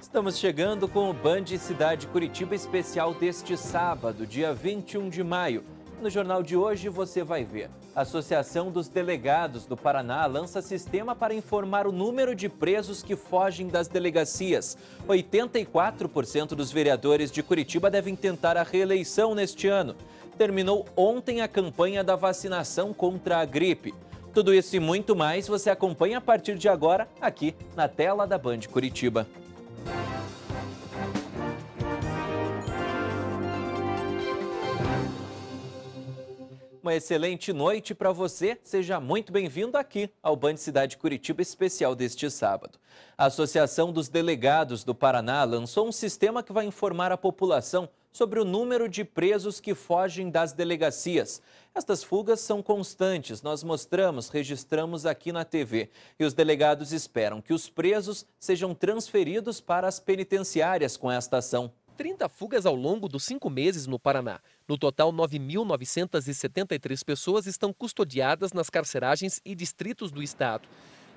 Estamos chegando com o Band Cidade Curitiba especial deste sábado, dia 21 de maio. No jornal de hoje você vai ver. A Associação dos Delegados do Paraná lança sistema para informar o número de presos que fogem das delegacias. 84% dos vereadores de Curitiba devem tentar a reeleição neste ano. Terminou ontem a campanha da vacinação contra a gripe. Tudo isso e muito mais você acompanha a partir de agora aqui na tela da Band Curitiba. Uma excelente noite para você. Seja muito bem-vindo aqui ao Band Cidade Curitiba especial deste sábado. A Associação dos Delegados do Paraná lançou um sistema que vai informar a população sobre o número de presos que fogem das delegacias. Estas fugas são constantes, nós mostramos, registramos aqui na TV. E os delegados esperam que os presos sejam transferidos para as penitenciárias com esta ação. 30 fugas ao longo dos cinco meses no Paraná. No total, 9.973 pessoas estão custodiadas nas carceragens e distritos do estado.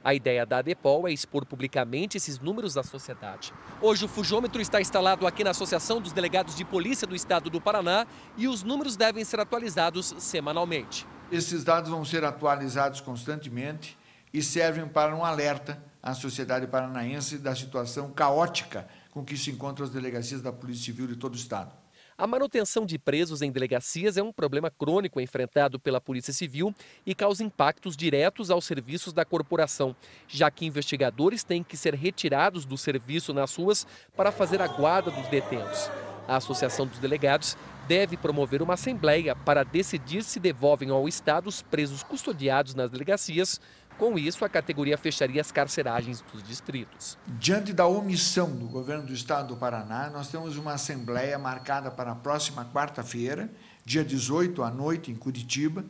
A ideia da ADEPOL é expor publicamente esses números à sociedade. Hoje, o fujômetro está instalado aqui na Associação dos Delegados de Polícia do Estado do Paraná e os números devem ser atualizados semanalmente. Esses dados vão ser atualizados constantemente e servem para um alerta à sociedade paranaense da situação caótica com que se encontram as delegacias da Polícia Civil de todo o Estado. A manutenção de presos em delegacias é um problema crônico enfrentado pela Polícia Civil e causa impactos diretos aos serviços da corporação, já que investigadores têm que ser retirados do serviço nas ruas para fazer a guarda dos detentos. A Associação dos Delegados deve promover uma assembleia para decidir se devolvem ao Estado os presos custodiados nas delegacias com isso, a categoria fecharia as carceragens dos distritos. Diante da omissão do governo do estado do Paraná, nós temos uma assembleia marcada para a próxima quarta-feira, dia 18 à noite, em Curitiba,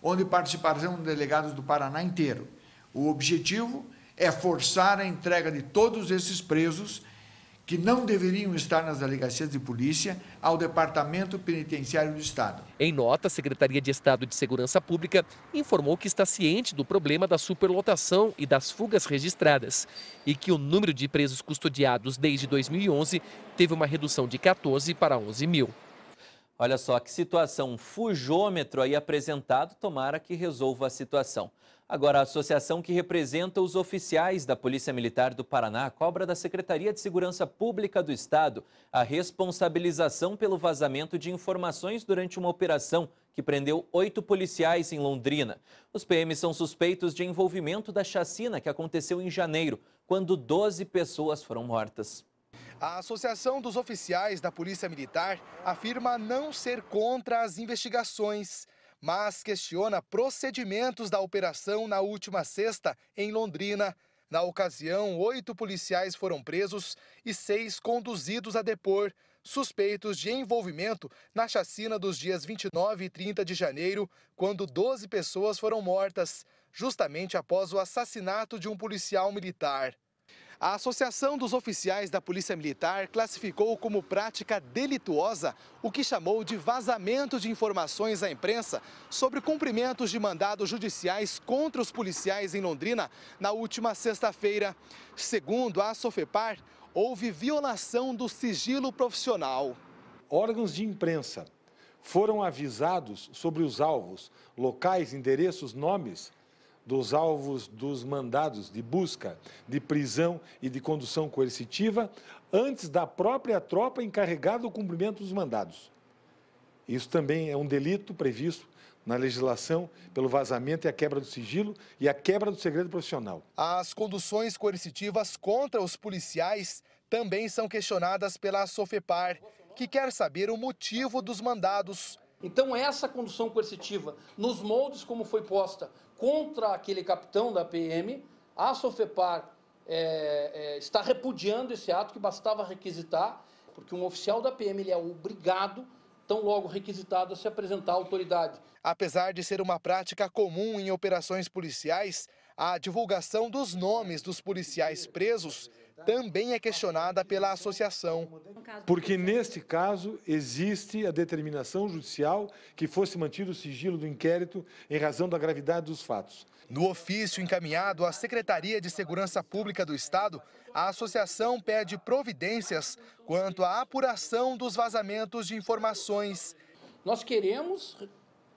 onde participarão delegados do Paraná inteiro. O objetivo é forçar a entrega de todos esses presos que não deveriam estar nas delegacias de polícia ao Departamento Penitenciário do Estado. Em nota, a Secretaria de Estado de Segurança Pública informou que está ciente do problema da superlotação e das fugas registradas e que o número de presos custodiados desde 2011 teve uma redução de 14 para 11 mil. Olha só que situação, um fujômetro aí apresentado, tomara que resolva a situação. Agora, a associação que representa os oficiais da Polícia Militar do Paraná cobra da Secretaria de Segurança Pública do Estado a responsabilização pelo vazamento de informações durante uma operação que prendeu oito policiais em Londrina. Os PMs são suspeitos de envolvimento da chacina que aconteceu em janeiro, quando 12 pessoas foram mortas. A Associação dos Oficiais da Polícia Militar afirma não ser contra as investigações, mas questiona procedimentos da operação na última sexta em Londrina. Na ocasião, oito policiais foram presos e seis conduzidos a depor, suspeitos de envolvimento na chacina dos dias 29 e 30 de janeiro, quando 12 pessoas foram mortas, justamente após o assassinato de um policial militar. A Associação dos Oficiais da Polícia Militar classificou como prática delituosa o que chamou de vazamento de informações à imprensa sobre cumprimentos de mandados judiciais contra os policiais em Londrina na última sexta-feira. Segundo a Sofepar, houve violação do sigilo profissional. Órgãos de imprensa foram avisados sobre os alvos, locais, endereços, nomes dos alvos dos mandados de busca, de prisão e de condução coercitiva antes da própria tropa encarregada do cumprimento dos mandados. Isso também é um delito previsto na legislação pelo vazamento e a quebra do sigilo e a quebra do segredo profissional. As conduções coercitivas contra os policiais também são questionadas pela Sofepar, que quer saber o motivo dos mandados. Então essa condução coercitiva, nos moldes como foi posta contra aquele capitão da PM, a Sofepar é, é, está repudiando esse ato que bastava requisitar, porque um oficial da PM ele é obrigado tão logo requisitado a se apresentar à autoridade. Apesar de ser uma prática comum em operações policiais, a divulgação dos nomes dos policiais presos também é questionada pela associação. Porque neste caso existe a determinação judicial que fosse mantido o sigilo do inquérito em razão da gravidade dos fatos. No ofício encaminhado à Secretaria de Segurança Pública do Estado, a associação pede providências quanto à apuração dos vazamentos de informações. Nós queremos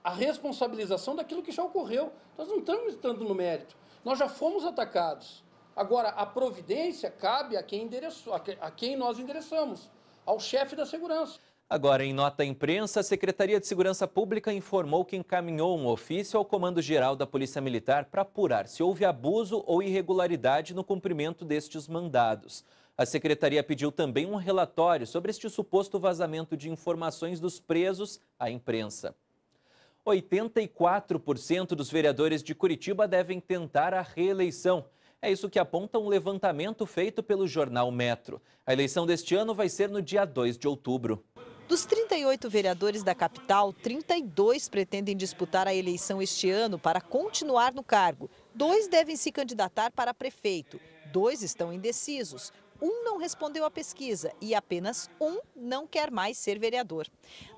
a responsabilização daquilo que já ocorreu. Nós não estamos entrando no mérito. Nós já fomos atacados. Agora, a providência cabe a quem, endereçou, a quem nós endereçamos, ao chefe da segurança. Agora, em nota à imprensa, a Secretaria de Segurança Pública informou que encaminhou um ofício ao Comando-Geral da Polícia Militar para apurar se houve abuso ou irregularidade no cumprimento destes mandados. A secretaria pediu também um relatório sobre este suposto vazamento de informações dos presos à imprensa. 84% dos vereadores de Curitiba devem tentar a reeleição. É isso que aponta um levantamento feito pelo jornal Metro. A eleição deste ano vai ser no dia 2 de outubro. Dos 38 vereadores da capital, 32 pretendem disputar a eleição este ano para continuar no cargo. Dois devem se candidatar para prefeito. Dois estão indecisos um não respondeu à pesquisa e apenas um não quer mais ser vereador.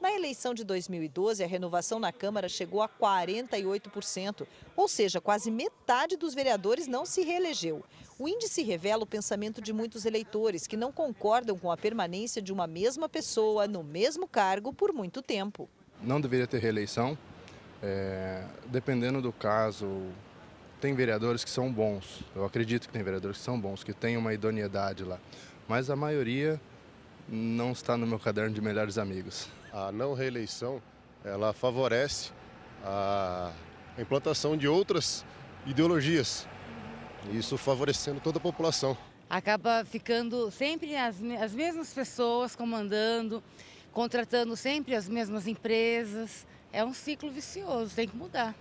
Na eleição de 2012, a renovação na Câmara chegou a 48%, ou seja, quase metade dos vereadores não se reelegeu. O índice revela o pensamento de muitos eleitores que não concordam com a permanência de uma mesma pessoa no mesmo cargo por muito tempo. Não deveria ter reeleição. É, dependendo do caso, tem vereadores que são bons, eu acredito que tem vereadores que são bons, que têm uma idoneidade lá, mas a maioria não está no meu caderno de melhores amigos. A não reeleição, ela favorece a implantação de outras ideologias, isso favorecendo toda a população. Acaba ficando sempre as, as mesmas pessoas comandando, contratando sempre as mesmas empresas. É um ciclo vicioso, tem que mudar.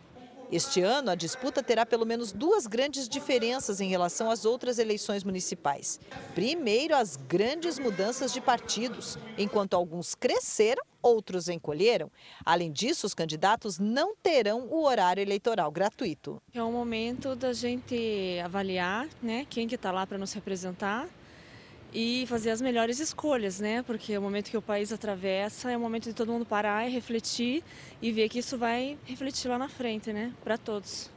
Este ano, a disputa terá pelo menos duas grandes diferenças em relação às outras eleições municipais. Primeiro, as grandes mudanças de partidos. Enquanto alguns cresceram, outros encolheram. Além disso, os candidatos não terão o horário eleitoral gratuito. É o momento da gente avaliar né, quem que está lá para nos representar e fazer as melhores escolhas, né? Porque o momento que o país atravessa é o momento de todo mundo parar e refletir e ver que isso vai refletir lá na frente, né? Para todos.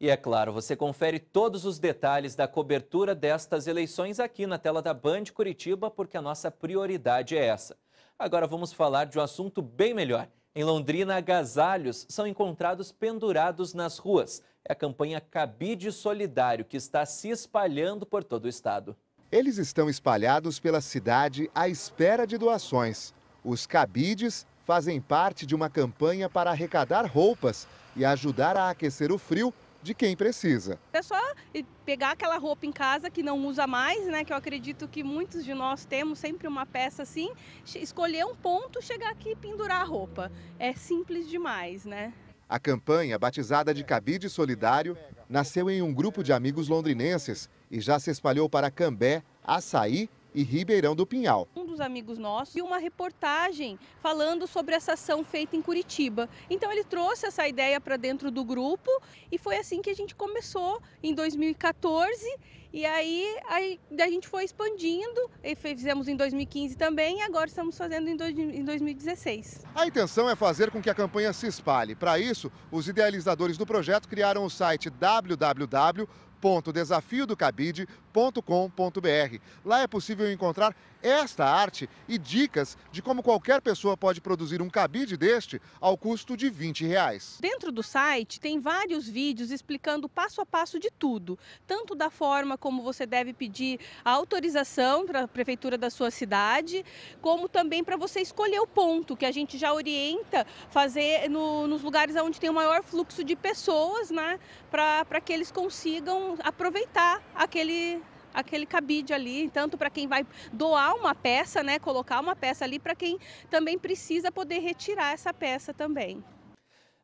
E é claro, você confere todos os detalhes da cobertura destas eleições aqui na tela da Band Curitiba, porque a nossa prioridade é essa. Agora vamos falar de um assunto bem melhor. Em Londrina, agasalhos são encontrados pendurados nas ruas. É a campanha Cabide Solidário que está se espalhando por todo o estado. Eles estão espalhados pela cidade à espera de doações. Os cabides fazem parte de uma campanha para arrecadar roupas e ajudar a aquecer o frio de quem precisa. É só pegar aquela roupa em casa que não usa mais, né? Que eu acredito que muitos de nós temos sempre uma peça assim, escolher um ponto, chegar aqui e pendurar a roupa. É simples demais, né? A campanha, batizada de Cabide Solidário, nasceu em um grupo de amigos londrinenses e já se espalhou para Cambé, Açaí e Ribeirão do Pinhal. Um dos amigos nossos e uma reportagem falando sobre essa ação feita em Curitiba. Então ele trouxe essa ideia para dentro do grupo e foi assim que a gente começou em 2014 e aí a, gente foi expandindo, fizemos em 2015 também e agora estamos fazendo em 2016. A intenção é fazer com que a campanha se espalhe. Para isso, os idealizadores do projeto criaram o site www Ponto. O desafio do cabide www.arte.com.br. Lá é possível encontrar esta arte e dicas de como qualquer pessoa pode produzir um cabide deste ao custo de 20 reais. Dentro do site tem vários vídeos explicando passo a passo de tudo, tanto da forma como você deve pedir a autorização para a prefeitura da sua cidade, como também para você escolher o ponto, que a gente já orienta fazer no, nos lugares onde tem o maior fluxo de pessoas, né, para que eles consigam aproveitar aquele aquele cabide ali, tanto para quem vai doar uma peça, né, colocar uma peça ali, para quem também precisa poder retirar essa peça também.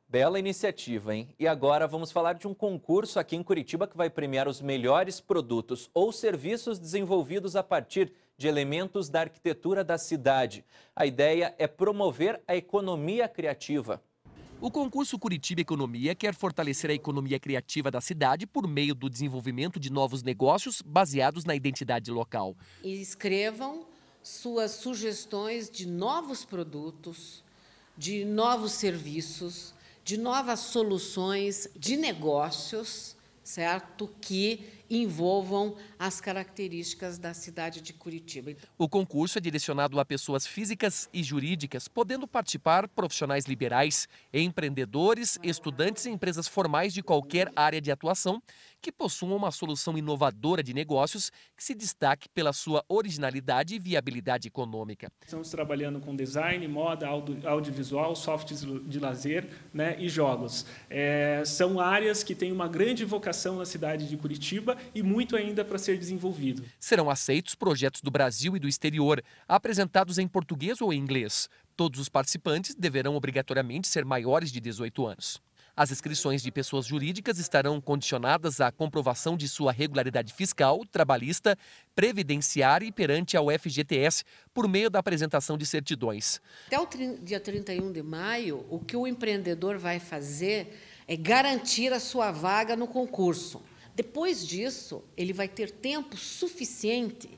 Bela iniciativa, hein? E agora vamos falar de um concurso aqui em Curitiba que vai premiar os melhores produtos ou serviços desenvolvidos a partir de elementos da arquitetura da cidade. A ideia é promover a economia criativa. O concurso Curitiba Economia quer fortalecer a economia criativa da cidade por meio do desenvolvimento de novos negócios baseados na identidade local. Escrevam suas sugestões de novos produtos, de novos serviços, de novas soluções de negócios, certo? Que envolvam as características da cidade de Curitiba. O concurso é direcionado a pessoas físicas e jurídicas, podendo participar profissionais liberais, empreendedores, estudantes e empresas formais de qualquer área de atuação que possuam uma solução inovadora de negócios que se destaque pela sua originalidade e viabilidade econômica. Estamos trabalhando com design, moda, audio, audiovisual, softwares de lazer né, e jogos. É, são áreas que têm uma grande vocação na cidade de Curitiba e muito ainda para ser desenvolvido. Serão aceitos projetos do Brasil e do exterior, apresentados em português ou em inglês. Todos os participantes deverão obrigatoriamente ser maiores de 18 anos. As inscrições de pessoas jurídicas estarão condicionadas à comprovação de sua regularidade fiscal, trabalhista, previdenciária e perante ao FGTS, por meio da apresentação de certidões. Até o dia 31 de maio, o que o empreendedor vai fazer é garantir a sua vaga no concurso. Depois disso, ele vai ter tempo suficiente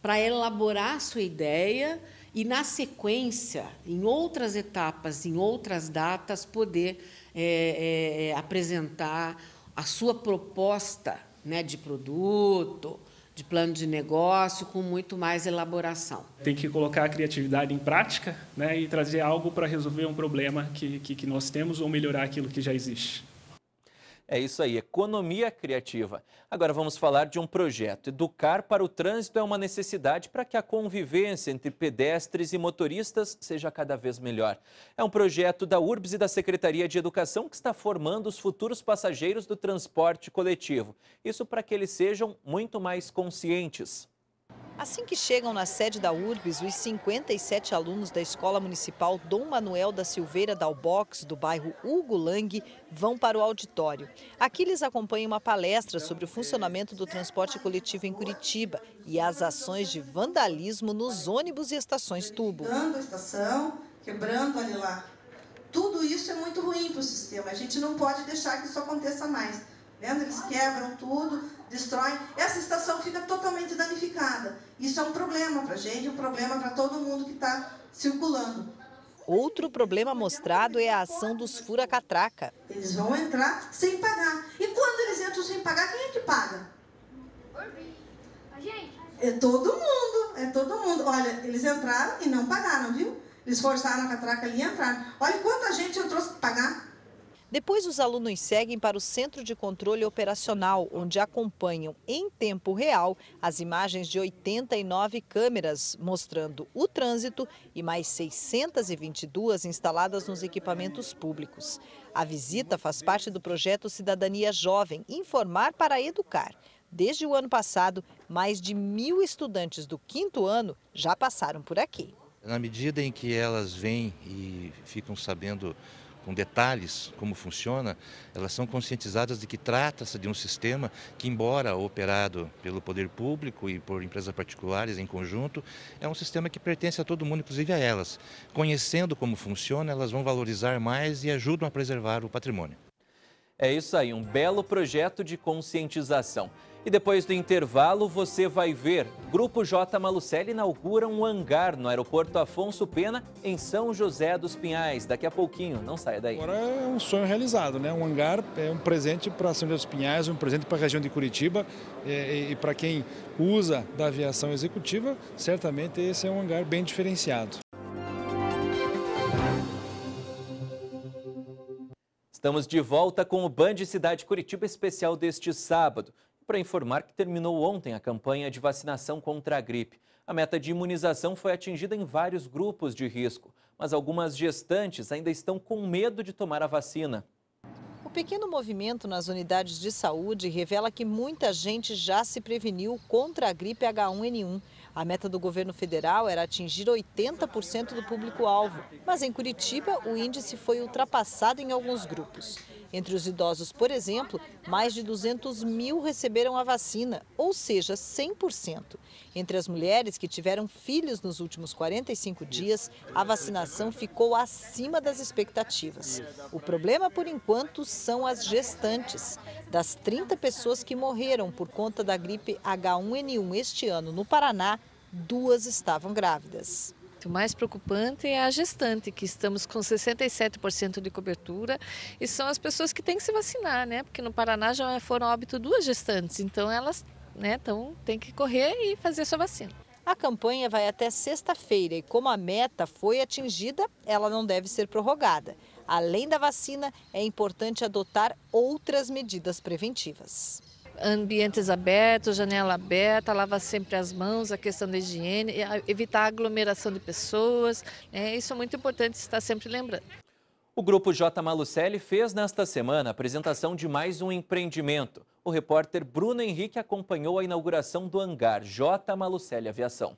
para elaborar sua ideia e, na sequência, em outras etapas, em outras datas, poder é, é, é, apresentar a sua proposta né, de produto, de plano de negócio, com muito mais elaboração. Tem que colocar a criatividade em prática né, e trazer algo para resolver um problema que, que, que nós temos ou melhorar aquilo que já existe. É isso aí, economia criativa. Agora vamos falar de um projeto. Educar para o trânsito é uma necessidade para que a convivência entre pedestres e motoristas seja cada vez melhor. É um projeto da URBS e da Secretaria de Educação que está formando os futuros passageiros do transporte coletivo. Isso para que eles sejam muito mais conscientes. Assim que chegam na sede da URBS, os 57 alunos da Escola Municipal Dom Manuel da Silveira Dalbox, do bairro Hugo Lang, vão para o auditório. Aqui eles acompanham uma palestra sobre o funcionamento do transporte coletivo em Curitiba e as ações de vandalismo nos ônibus e estações tubo. Quebrando a estação, quebrando ali lá. Tudo isso é muito ruim para o sistema. A gente não pode deixar que isso aconteça mais. Vendo? Eles quebram tudo, destrói, essa estação fica totalmente danificada. Isso é um problema para a gente, um problema para todo mundo que está circulando. Outro problema mostrado é a ação dos furacatraca. Eles vão entrar sem pagar. E quando eles entram sem pagar, quem é que paga? É todo mundo, é todo mundo. Olha, eles entraram e não pagaram, viu? Eles forçaram a catraca ali e entraram. Olha quanta gente entrou sem pagar. Depois, os alunos seguem para o Centro de Controle Operacional, onde acompanham em tempo real as imagens de 89 câmeras mostrando o trânsito e mais 622 instaladas nos equipamentos públicos. A visita faz parte do projeto Cidadania Jovem Informar para Educar. Desde o ano passado, mais de mil estudantes do quinto ano já passaram por aqui. Na medida em que elas vêm e ficam sabendo com detalhes como funciona, elas são conscientizadas de que trata-se de um sistema que, embora operado pelo poder público e por empresas particulares em conjunto, é um sistema que pertence a todo mundo, inclusive a elas. Conhecendo como funciona, elas vão valorizar mais e ajudam a preservar o patrimônio. É isso aí, um belo projeto de conscientização. E depois do intervalo, você vai ver. Grupo J Malucelli inaugura um hangar no aeroporto Afonso Pena, em São José dos Pinhais. Daqui a pouquinho, não saia daí. Agora é um sonho realizado, né? Um hangar é um presente para São José dos Pinhais, um presente para a região de Curitiba. E, e para quem usa da aviação executiva, certamente esse é um hangar bem diferenciado. Estamos de volta com o Band Cidade Curitiba especial deste sábado para informar que terminou ontem a campanha de vacinação contra a gripe. A meta de imunização foi atingida em vários grupos de risco, mas algumas gestantes ainda estão com medo de tomar a vacina. O pequeno movimento nas unidades de saúde revela que muita gente já se preveniu contra a gripe H1N1. A meta do governo federal era atingir 80% do público-alvo, mas em Curitiba o índice foi ultrapassado em alguns grupos. Entre os idosos, por exemplo, mais de 200 mil receberam a vacina, ou seja, 100%. Entre as mulheres que tiveram filhos nos últimos 45 dias, a vacinação ficou acima das expectativas. O problema, por enquanto, são as gestantes. Das 30 pessoas que morreram por conta da gripe H1N1 este ano no Paraná, duas estavam grávidas. O mais preocupante é a gestante, que estamos com 67% de cobertura, e são as pessoas que têm que se vacinar, né? Porque no Paraná já foram óbito duas gestantes, então elas né, tão, têm que correr e fazer a sua vacina. A campanha vai até sexta-feira e, como a meta foi atingida, ela não deve ser prorrogada. Além da vacina, é importante adotar outras medidas preventivas ambientes abertos, janela aberta, lavar sempre as mãos, a questão da higiene, evitar a aglomeração de pessoas. Né? Isso é muito importante estar sempre lembrando. O grupo J. Malucelli fez nesta semana a apresentação de mais um empreendimento. O repórter Bruno Henrique acompanhou a inauguração do hangar J. Malucelli Aviação.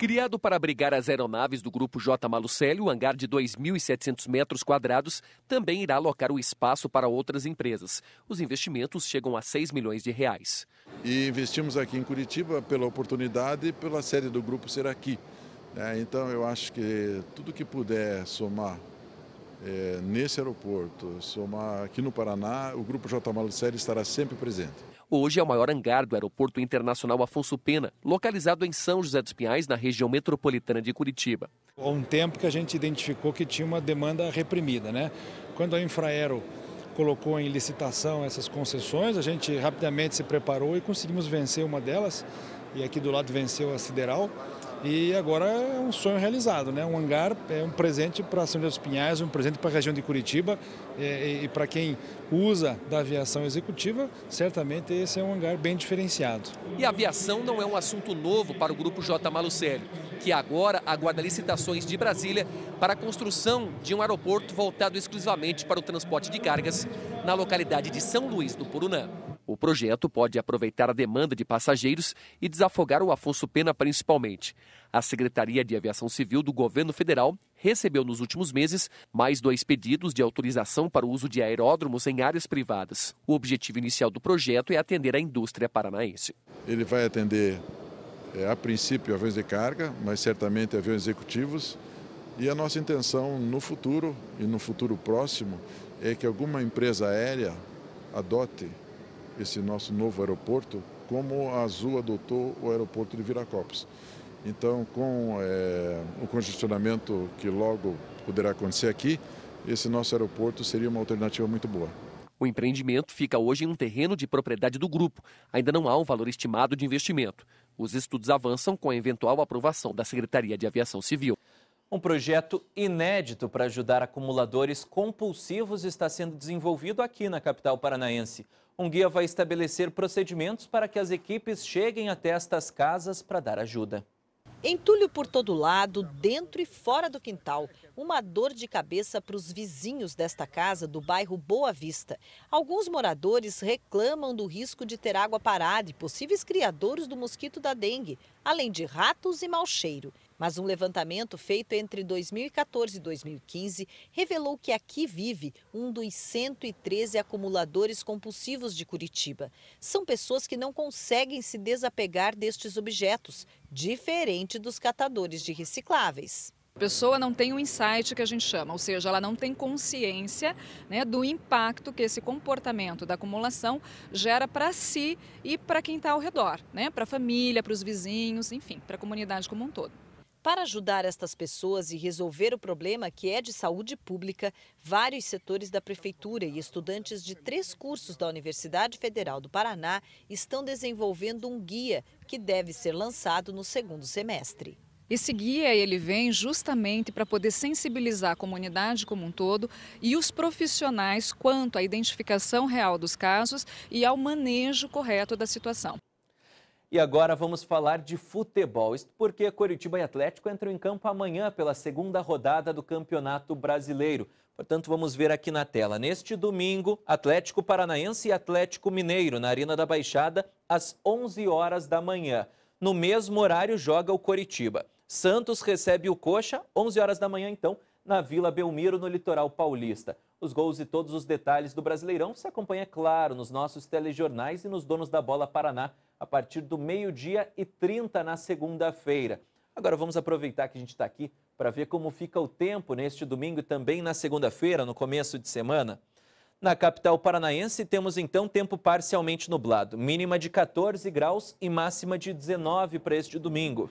Criado para abrigar as aeronaves do Grupo J. Malucelli, o hangar de 2.700 metros quadrados também irá alocar o espaço para outras empresas. Os investimentos chegam a 6 milhões de reais. E investimos aqui em Curitiba pela oportunidade e pela sede do grupo ser aqui. É, então, eu acho que tudo que puder somar é, nesse aeroporto, somar aqui no Paraná, o Grupo J. Malucelli estará sempre presente. Hoje é o maior hangar do Aeroporto Internacional Afonso Pena, localizado em São José dos Pinhais, na região metropolitana de Curitiba. Há um tempo que a gente identificou que tinha uma demanda reprimida, né? Quando a Infraero colocou em licitação essas concessões, a gente rapidamente se preparou e conseguimos vencer uma delas. E aqui do lado venceu a Sideral. E agora é um sonho realizado, né? Um hangar é um presente para São José dos Pinhais, um presente para a região de Curitiba e, e para quem usa da aviação executiva, certamente esse é um hangar bem diferenciado. E a aviação não é um assunto novo para o Grupo J. Malucelli, que agora aguarda licitações de Brasília para a construção de um aeroporto voltado exclusivamente para o transporte de cargas na localidade de São Luís do Purunã. O projeto pode aproveitar a demanda de passageiros e desafogar o Afonso Pena principalmente. A Secretaria de Aviação Civil do governo federal recebeu nos últimos meses mais dois pedidos de autorização para o uso de aeródromos em áreas privadas. O objetivo inicial do projeto é atender a indústria paranaense. Ele vai atender, é, a princípio, aviões de carga, mas certamente aviões executivos. E a nossa intenção no futuro e no futuro próximo é que alguma empresa aérea adote esse nosso novo aeroporto, como a Azul adotou o aeroporto de Viracopos. Então, com é, o congestionamento que logo poderá acontecer aqui, esse nosso aeroporto seria uma alternativa muito boa. O empreendimento fica hoje em um terreno de propriedade do grupo. Ainda não há um valor estimado de investimento. Os estudos avançam com a eventual aprovação da Secretaria de Aviação Civil. Um projeto inédito para ajudar acumuladores compulsivos está sendo desenvolvido aqui na capital paranaense. Um guia vai estabelecer procedimentos para que as equipes cheguem até estas casas para dar ajuda. Entulho por todo lado, dentro e fora do quintal. Uma dor de cabeça para os vizinhos desta casa do bairro Boa Vista. Alguns moradores reclamam do risco de ter água parada e possíveis criadores do mosquito da dengue, além de ratos e mau cheiro. Mas um levantamento feito entre 2014 e 2015 revelou que aqui vive um dos 113 acumuladores compulsivos de Curitiba. São pessoas que não conseguem se desapegar destes objetos, diferente dos catadores de recicláveis. A pessoa não tem o um insight que a gente chama, ou seja, ela não tem consciência né, do impacto que esse comportamento da acumulação gera para si e para quem está ao redor, né, para a família, para os vizinhos, enfim, para a comunidade como um todo. Para ajudar estas pessoas e resolver o problema que é de saúde pública, vários setores da Prefeitura e estudantes de três cursos da Universidade Federal do Paraná estão desenvolvendo um guia que deve ser lançado no segundo semestre. Esse guia ele vem justamente para poder sensibilizar a comunidade como um todo e os profissionais quanto à identificação real dos casos e ao manejo correto da situação. E agora vamos falar de futebol. porque Coritiba e Atlético entram em campo amanhã pela segunda rodada do Campeonato Brasileiro. Portanto, vamos ver aqui na tela. Neste domingo, Atlético Paranaense e Atlético Mineiro, na Arena da Baixada, às 11 horas da manhã. No mesmo horário, joga o Coritiba. Santos recebe o Coxa, 11 horas da manhã, então, na Vila Belmiro, no litoral paulista. Os gols e todos os detalhes do Brasileirão se acompanha, claro, nos nossos telejornais e nos donos da bola Paraná a partir do meio-dia e 30 na segunda-feira. Agora vamos aproveitar que a gente está aqui para ver como fica o tempo neste domingo e também na segunda-feira, no começo de semana. Na capital paranaense, temos então tempo parcialmente nublado, mínima de 14 graus e máxima de 19 para este domingo.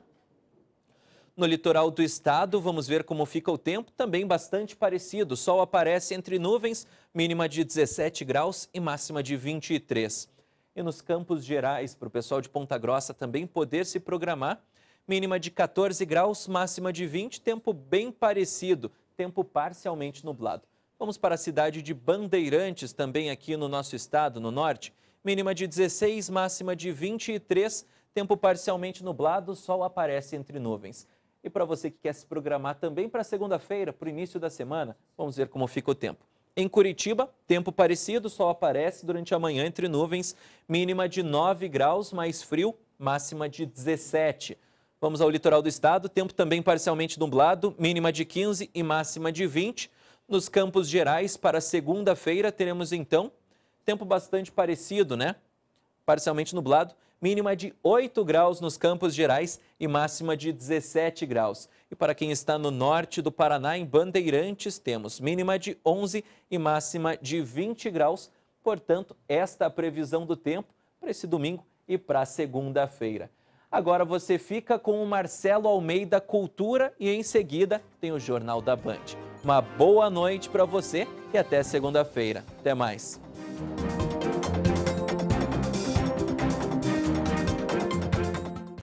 No litoral do estado, vamos ver como fica o tempo, também bastante parecido. sol aparece entre nuvens, mínima de 17 graus e máxima de 23. E nos campos gerais, para o pessoal de Ponta Grossa também poder se programar, mínima de 14 graus, máxima de 20, tempo bem parecido, tempo parcialmente nublado. Vamos para a cidade de Bandeirantes, também aqui no nosso estado, no norte, mínima de 16, máxima de 23, tempo parcialmente nublado, sol aparece entre nuvens. E para você que quer se programar também para segunda-feira, para o início da semana, vamos ver como fica o tempo. Em Curitiba, tempo parecido, sol aparece durante a manhã entre nuvens, mínima de 9 graus, mais frio, máxima de 17. Vamos ao litoral do estado, tempo também parcialmente nublado, mínima de 15 e máxima de 20. Nos Campos Gerais, para segunda-feira, teremos então tempo bastante parecido, né? Parcialmente nublado, mínima de 8 graus nos Campos Gerais e máxima de 17 graus. E para quem está no norte do Paraná, em Bandeirantes, temos mínima de 11 e máxima de 20 graus. Portanto, esta é a previsão do tempo para esse domingo e para segunda-feira. Agora você fica com o Marcelo Almeida Cultura e em seguida tem o Jornal da Band. Uma boa noite para você e até segunda-feira. Até mais.